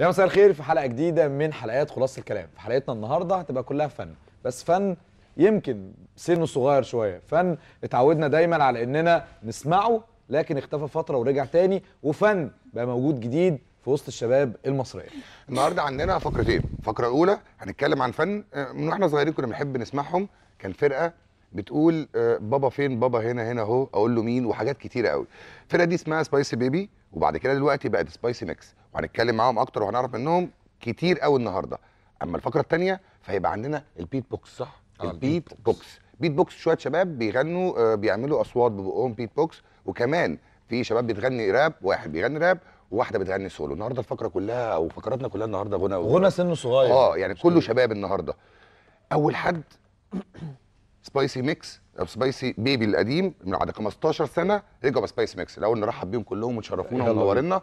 يا مساء الخير في حلقه جديده من حلقات خلاصه الكلام في حلقتنا النهارده هتبقى كلها فن بس فن يمكن سنه صغير شويه فن اتعودنا دايما على اننا نسمعه لكن اختفى فتره ورجع تاني وفن بقى موجود جديد في وسط الشباب المصريه النهارده عندنا فقرتين الفقره الاولى هنتكلم عن فن آه، من واحنا صغيرين كنا بنحب نسمعهم كان فرقه بتقول آه، بابا فين بابا هنا هنا اهو اقول له مين وحاجات كتيره قوي الفرقه دي اسمها سبايسي بيبي وبعد كده دلوقتي بقت سبايسي ميكس وهنتكلم معاهم اكتر وهنعرف منهم كتير قوي النهارده اما الفقره الثانيه فهيبقى عندنا البيت بوكس صح آه البيت بوكس. بوكس بيت بوكس شويه شباب بيغنوا آه، بيعملوا اصوات ببقهم بيت بوكس وكمان في شباب بتغني راب واحد بيغني راب وواحده بتغني سولو النهارده الفقره كلها او فقراتنا كلها النهارده غنى غنى سنه صغير اه يعني كله شباب النهارده اول حد سبايسي ميكس او سبايسي بيبي القديم من بعد 15 سنه رجعوا سبايسي ميكس الاول نرحب بيهم كلهم وتشرفونا ومنورنا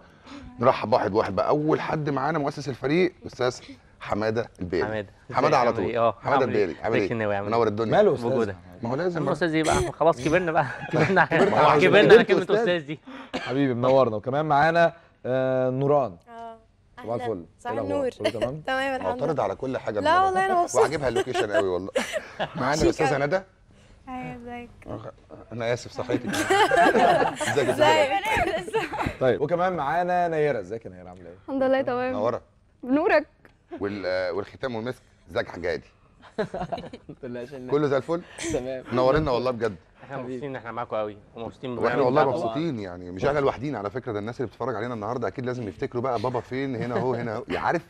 نرحب واحد واحد بقى اول حد معانا مؤسس الفريق استاذ حماده البيري حماده حماده على طول يعني اه حماده البيري عامل ايه, إيه؟ يعني منور الدنيا ماله استاذ موجوده ما هو لازم استاذ ايه بقى خلاص كبرنا بقى كبرنا كبرنا على كلمه استاذ دي حبيبي منورنا وكمان معانا آه، نوران صباح الفل إيه صباح النور تمام تمام الحمد معترض على كل حاجه لا والله انا مبسوط وعاجبها اللوكيشن قوي والله معانا الاستاذه ندى ايوه ازيك انا اسف صحيتك ازيك ازيك طيب وكمان معانا نيره ازيك يا نيره عامله ايه الحمد لله تمام منوره نورك والختام والمسك ازيك يا حاجه هادي كله زي الفل تمام منورنا والله بجد احنا مبسوطين ان احنا معاكم قوي ومبسوطين واحنا والله مبسوطين يعني مش احنا لوحدينا على فكره ده الناس اللي بتتفرج علينا النهارده اكيد لازم يفتكروا بقى بابا فين هنا هو هنا هو عارف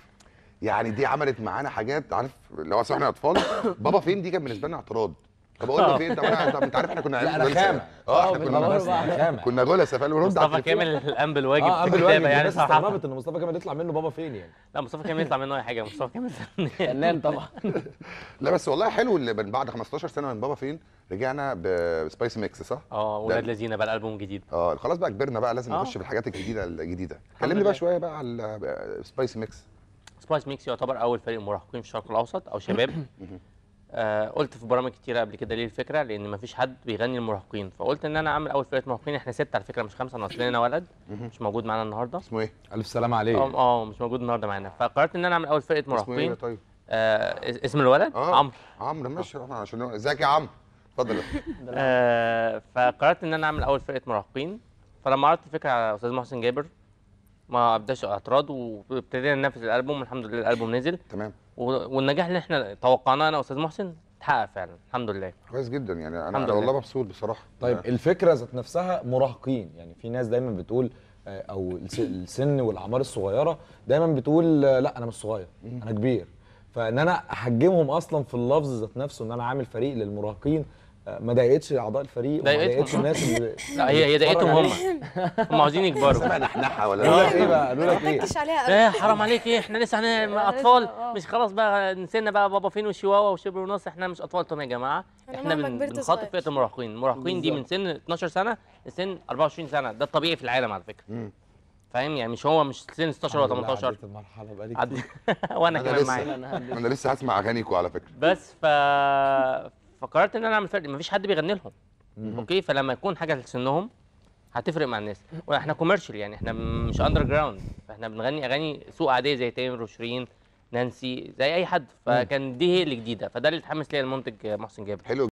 يعني دي عملت معانا حاجات عارف لو احنا اطفال بابا فين دي كانت بالنسبه لنا اعتراض طب اقول له آه. فين طب انا انت عارف احنا كنا عاملين رخامه اه احنا آه، كنا رخامه كنا غلسه فقال له مصطفى كامل قام بالواجب اه قام بالواجب يعني صح استغربت ان مصطفى كامل يطلع منه بابا فين يعني لا مصطفى كامل يطلع منه اي حاجه مصطفى كامل فنان طبعا لا بس والله حلو اللي من بعد 15 سنه من بابا فين رجعنا بسبايسي ميكس صح؟ اه ولاد لذينه بقى الالبوم الجديد اه خلاص بقى كبرنا بقى لازم آه. نخش في الحاجات الجديده الجديده كلمني بقى شويه بقى على سبايسي ميكس سبايسي ميكس يعتبر اول فريق مراهقين في الشرق الاوسط او شباب آه قلت في برامج كتيره قبل كده ليه الفكره لان مفيش حد بيغني المراهقين فقلت ان انا اعمل اول فرقه مراهقين احنا سته على فكره مش خمسه انا لنا ولد مش موجود معانا النهارده اسمه ايه الف سلام عليه اه مش موجود النهارده معانا فقررت ان انا اعمل اول فرقه مراهقين اسمه ايه طيب آه اسم الولد آه. عمرو عمرو ماشي احنا عشان ازيك يا عمرو اتفضل آه فقررت ان انا اعمل اول فرقه مراهقين فلما عرضت الفكره على استاذ محسن جابر ما ابداش اعتراض وابتدينا ننفذ الالبوم الحمد لله الالبوم نزل تمام والنجاح اللي احنا توقعناه انا واستاذ محسن اتحقق فعلا الحمد لله كويس جدا يعني انا, أنا والله مبسوط بصراحه طيب أنا. الفكره ذات نفسها مراهقين يعني في ناس دايما بتقول آه، او السن والاعمار الصغيره دايما بتقول آه، لا انا مش صغير انا كبير فان انا احجمهم اصلا في اللفظ ذات نفسه ان انا عامل فريق للمراهقين ما ضايقتش اعضاء الفريق ما ضايقتش الناس اللي لا هي هي ضايقتهم هم هم عاوزين يكبروا سمعنا نحنحه ولا لا إيه؟, ايه بقى لك ايه لا إيه، حرام عليك ايه احنا لسه احنا اطفال آه. مش خلاص بقى نسينا بقى بابا فين وشواوا وشبر ونص احنا مش اطفال يا جماعه احنا بنخاطب فئه المراهقين المراهقين دي من سن 12 سنه لسن 24 سنه ده الطبيعي في العالم على فكره فاهم يعني مش هو مش سن 16 ولا 18 عديت المرحله بقالي كتير وانا كمان معايا انا لسه هسمع اغانيكم على فكره بس ف فقررت ان انا اعمل فرق مفيش حد بيغني لهم اوكي فلما يكون حاجه لسنهم هتفرق مع الناس واحنا كوميرشال يعني احنا مش اندر جراوند فاحنا بنغني اغاني سوق عاديه زي تامر وشيرين نانسي زي اي حد فكان دي هي الجديده فده اللي اتحمس ليا المنتج محسن جابر حلو